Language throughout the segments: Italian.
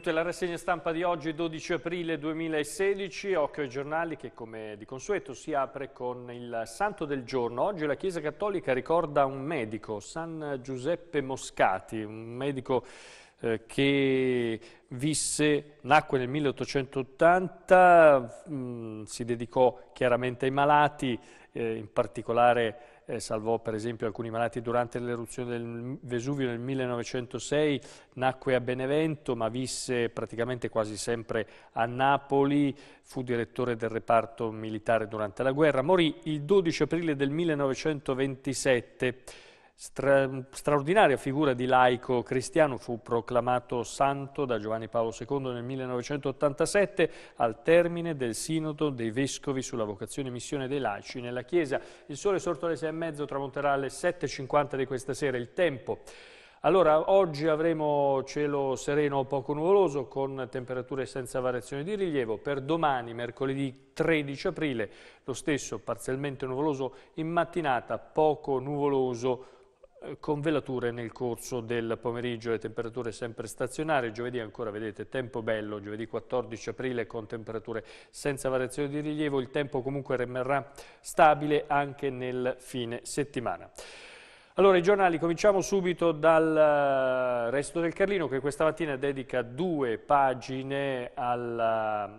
benvenuti alla rassegna stampa di oggi 12 aprile 2016, Occhio ai giornali che come di consueto si apre con il santo del giorno. Oggi la Chiesa Cattolica ricorda un medico, San Giuseppe Moscati, un medico eh, che visse, nacque nel 1880, mm, si dedicò chiaramente ai malati, eh, in particolare eh, salvò per esempio alcuni malati durante l'eruzione del Vesuvio nel 1906, nacque a Benevento ma visse praticamente quasi sempre a Napoli, fu direttore del reparto militare durante la guerra, morì il 12 aprile del 1927 Stra straordinaria figura di laico cristiano, fu proclamato santo da Giovanni Paolo II nel 1987 al termine del sinodo dei vescovi sulla vocazione e missione dei laici nella Chiesa. Il sole sorto alle sei e mezzo tramonterà alle 7.50 di questa sera, il tempo. Allora, oggi avremo cielo sereno o poco nuvoloso con temperature senza variazioni di rilievo. Per domani, mercoledì 13 aprile, lo stesso parzialmente nuvoloso in mattinata, poco nuvoloso eh, con velature nel corso del pomeriggio le temperature sempre stazionarie, giovedì ancora vedete tempo bello, giovedì 14 aprile con temperature senza variazioni di rilievo, il tempo comunque rimarrà stabile anche nel fine settimana. Allora i giornali, cominciamo subito dal eh, resto del Carlino che questa mattina dedica due pagine alla,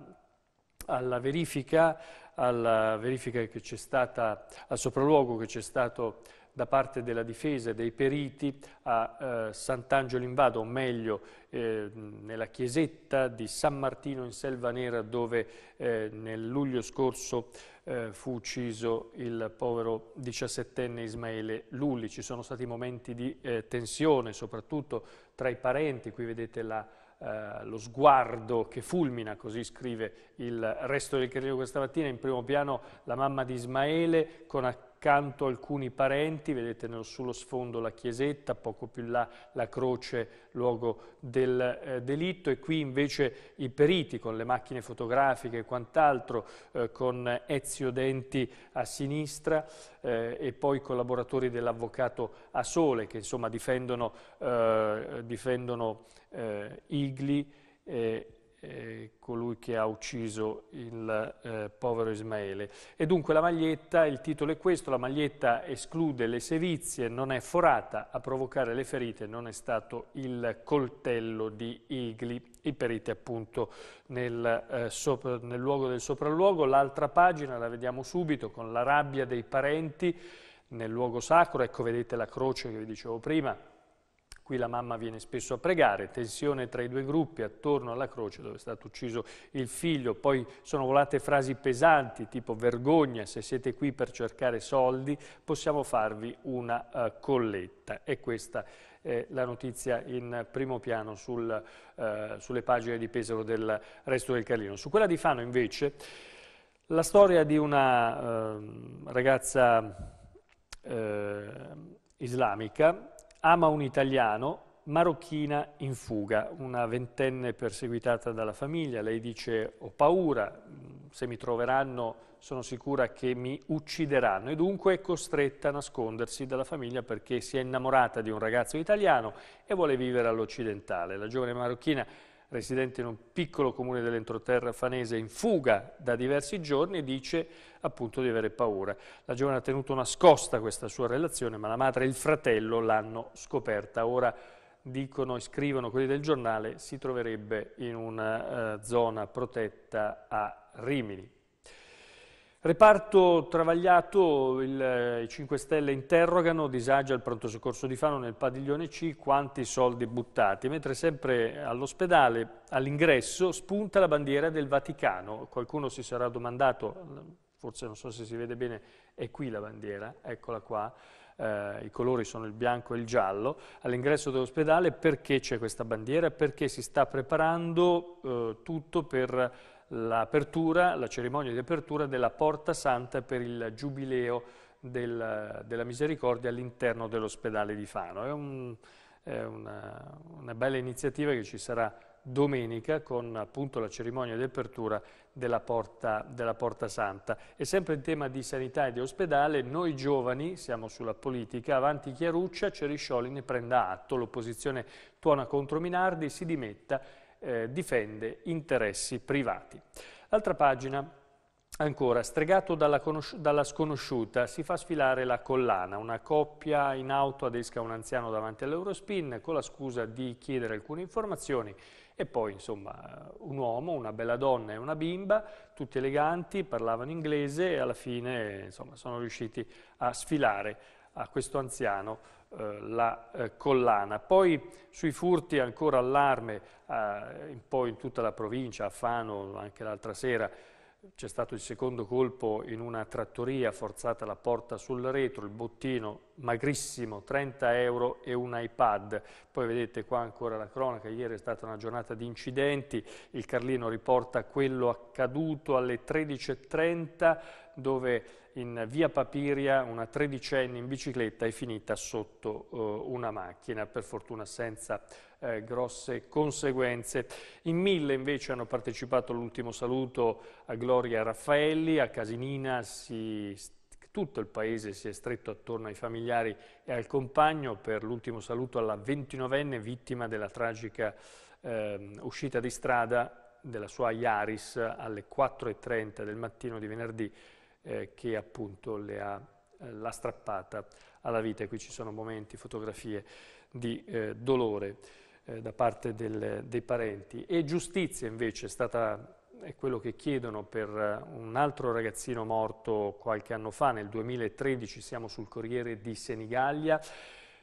alla verifica, alla verifica che c'è stata, al sopralluogo che c'è stato da parte della difesa e dei periti a eh, Sant'Angelo in Vado, o meglio eh, nella chiesetta di San Martino in Selva Nera dove eh, nel luglio scorso eh, fu ucciso il povero diciassettenne Ismaele Lulli. Ci sono stati momenti di eh, tensione soprattutto tra i parenti, qui vedete la Uh, lo sguardo che fulmina, così scrive il resto del Carrino questa mattina, in primo piano la mamma di Ismaele con accanto alcuni parenti, vedete sullo sfondo la chiesetta, poco più in là la croce, luogo del eh, delitto e qui invece i periti con le macchine fotografiche e quant'altro, eh, con Ezio Denti a sinistra eh, e poi i collaboratori dell'avvocato a sole che insomma difendono, eh, difendono eh, Igli eh, eh, colui che ha ucciso il eh, povero Ismaele. E dunque la maglietta, il titolo è questo, la maglietta esclude le sevizie, non è forata, a provocare le ferite non è stato il coltello di Igli, i periti appunto nel, eh, sopra, nel luogo del sopralluogo. L'altra pagina la vediamo subito con la rabbia dei parenti nel luogo sacro, ecco vedete la croce che vi dicevo prima, Qui la mamma viene spesso a pregare, tensione tra i due gruppi attorno alla croce dove è stato ucciso il figlio, poi sono volate frasi pesanti tipo vergogna, se siete qui per cercare soldi possiamo farvi una uh, colletta. E questa è la notizia in primo piano sul, eh, sulle pagine di Pesaro del resto del Carlino. Su quella di Fano invece la storia di una eh, ragazza ehm, islamica ama un italiano, marocchina in fuga, una ventenne perseguitata dalla famiglia. Lei dice ho paura, mm, se mi troveranno sono sicura che mi uccideranno e dunque è costretta a nascondersi dalla famiglia perché si è innamorata di un ragazzo italiano e vuole vivere all'occidentale. La giovane marocchina residente in un piccolo comune dell'entroterra fanese in fuga da diversi giorni, dice appunto di avere paura. La giovane ha tenuto nascosta questa sua relazione, ma la madre e il fratello l'hanno scoperta. Ora dicono e scrivono quelli del giornale, si troverebbe in una eh, zona protetta a Rimini. Reparto travagliato, il, eh, i 5 Stelle interrogano, disagio al pronto soccorso di Fano nel padiglione C, quanti soldi buttati, mentre sempre all'ospedale, all'ingresso, spunta la bandiera del Vaticano. Qualcuno si sarà domandato, forse non so se si vede bene, è qui la bandiera, eccola qua, eh, i colori sono il bianco e il giallo, all'ingresso dell'ospedale perché c'è questa bandiera, perché si sta preparando eh, tutto per l'apertura, la cerimonia di apertura della Porta Santa per il Giubileo del, della Misericordia all'interno dell'ospedale di Fano. È, un, è una, una bella iniziativa che ci sarà domenica con appunto la cerimonia di apertura della Porta, della Porta Santa. E sempre in tema di sanità e di ospedale, noi giovani, siamo sulla politica, avanti Chiaruccia, Ceriscioli ne prenda atto, l'opposizione tuona contro Minardi, si dimetta eh, difende interessi privati. Altra pagina, ancora, stregato dalla, dalla, sconosciuta, si fa sfilare la collana, una coppia in auto adesca un anziano davanti all'Eurospin con la scusa di chiedere alcune informazioni e poi insomma un uomo, una bella donna e una bimba, tutti eleganti, parlavano inglese e alla fine insomma, sono riusciti a sfilare a questo anziano eh, la eh, collana. Poi sui furti ancora allarme, un eh, po' in tutta la provincia, a Fano anche l'altra sera, c'è stato il secondo colpo in una trattoria, forzata la porta sul retro, il bottino magrissimo, 30 euro e un iPad. Poi vedete qua ancora la cronaca, ieri è stata una giornata di incidenti, il Carlino riporta quello accaduto alle 13.30 dove in via Papiria una tredicenne in bicicletta è finita sotto eh, una macchina, per fortuna senza eh, grosse conseguenze. In mille invece hanno partecipato all'ultimo saluto a Gloria Raffaelli, a Casinina si sta tutto il paese si è stretto attorno ai familiari e al compagno per l'ultimo saluto alla 29enne vittima della tragica eh, uscita di strada della sua Iaris alle 4.30 del mattino di venerdì eh, che appunto eh, l'ha strappata alla vita. E qui ci sono momenti, fotografie di eh, dolore eh, da parte del, dei parenti. E giustizia invece è stata è quello che chiedono per eh, un altro ragazzino morto qualche anno fa, nel 2013, siamo sul Corriere di Senigallia,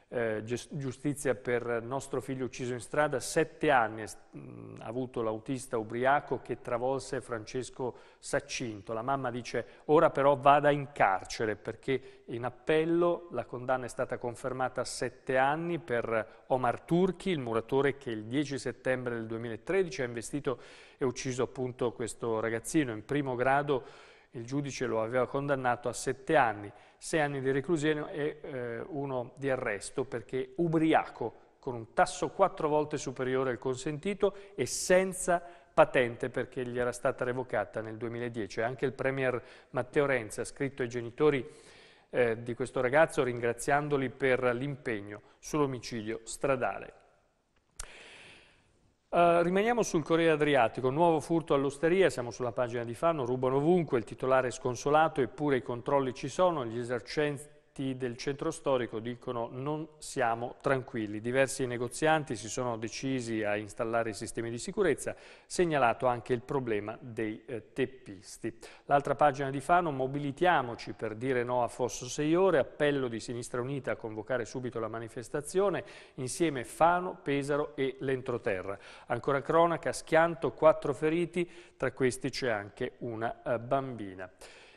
eh, giustizia per nostro figlio ucciso in strada, sette anni ha avuto l'autista ubriaco che travolse Francesco Saccinto. La mamma dice ora però vada in carcere perché in appello la condanna è stata confermata a sette anni per Omar Turchi, il muratore che il 10 settembre del 2013 ha investito e ucciso appunto questo ragazzino in primo grado il giudice lo aveva condannato a sette anni, sei anni di reclusione e eh, uno di arresto perché ubriaco con un tasso quattro volte superiore al consentito e senza patente perché gli era stata revocata nel 2010. Anche il Premier Matteo Renzi ha scritto ai genitori eh, di questo ragazzo ringraziandoli per l'impegno sull'omicidio stradale. Eh, rimaniamo sul Corriere Adriatico, nuovo furto all'osteria, siamo sulla pagina di Fano, rubano ovunque, il titolare è sconsolato eppure i controlli ci sono, gli esercenti negozianti del centro storico dicono non siamo tranquilli. Diversi negozianti si sono decisi a installare i sistemi di sicurezza, segnalato anche il problema dei eh, teppisti. L'altra pagina di Fano, mobilitiamoci per dire no a Fosso 6 ore, appello di Sinistra Unita a convocare subito la manifestazione, insieme Fano, Pesaro e l'entroterra. Ancora cronaca, schianto, quattro feriti, tra questi c'è anche una eh, bambina.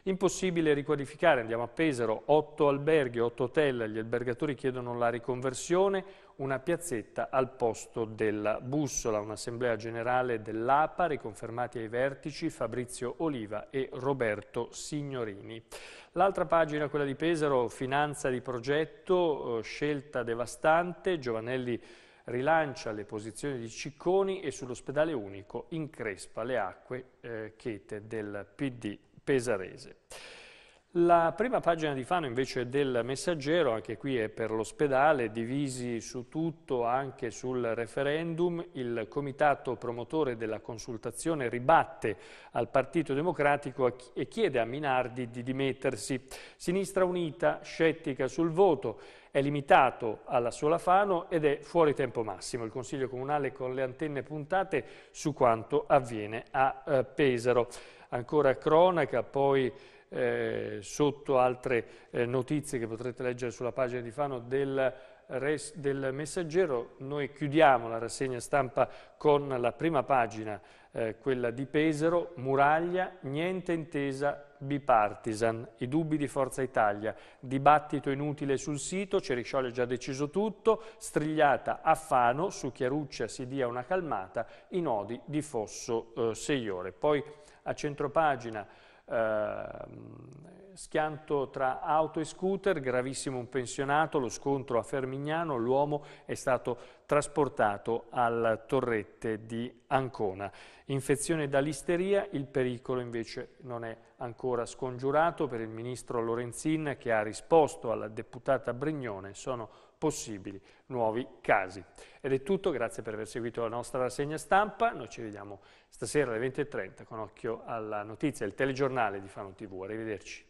Impossibile riqualificare, andiamo a Pesaro, 8 alberghi, 8 hotel, gli albergatori chiedono la riconversione, una piazzetta al posto della bussola, un'assemblea generale dell'APA, riconfermati ai vertici Fabrizio Oliva e Roberto Signorini. L'altra pagina, quella di Pesaro, finanza di progetto, eh, scelta devastante, Giovanelli rilancia le posizioni di Cicconi e sull'ospedale unico increspa le acque eh, chete del PD pesarese. La prima pagina di Fano invece è del messaggero, anche qui è per l'ospedale, divisi su tutto, anche sul referendum. Il comitato promotore della consultazione ribatte al Partito Democratico e chiede a Minardi di dimettersi. Sinistra Unita, scettica sul voto, è limitato alla sola Fano ed è fuori tempo massimo. Il Consiglio Comunale con le antenne puntate su quanto avviene a eh, Pesaro ancora cronaca, poi eh, sotto altre eh, notizie che potrete leggere sulla pagina di Fano del, res, del, Messaggero. Noi chiudiamo la rassegna stampa con la prima pagina, eh, quella di Pesaro, Muraglia, niente intesa bipartisan, i dubbi di Forza Italia, dibattito inutile sul sito, Ceriscioli ha già deciso tutto, strigliata a Fano, su Chiaruccia si dia una calmata, i nodi di Fosso eh, Seiore. Poi a centropagina eh, schianto tra auto e scooter, gravissimo un pensionato, lo scontro a Fermignano, l'uomo è stato trasportato al torrette di Ancona. Infezione da listeria, il pericolo invece non è ancora scongiurato per il ministro Lorenzin che ha risposto alla deputata Brignone, sono possibili nuovi casi. Ed è tutto, grazie per aver seguito la nostra rassegna stampa, noi ci vediamo stasera alle 20.30 con occhio alla notizia, il telegiornale di Fano TV, arrivederci.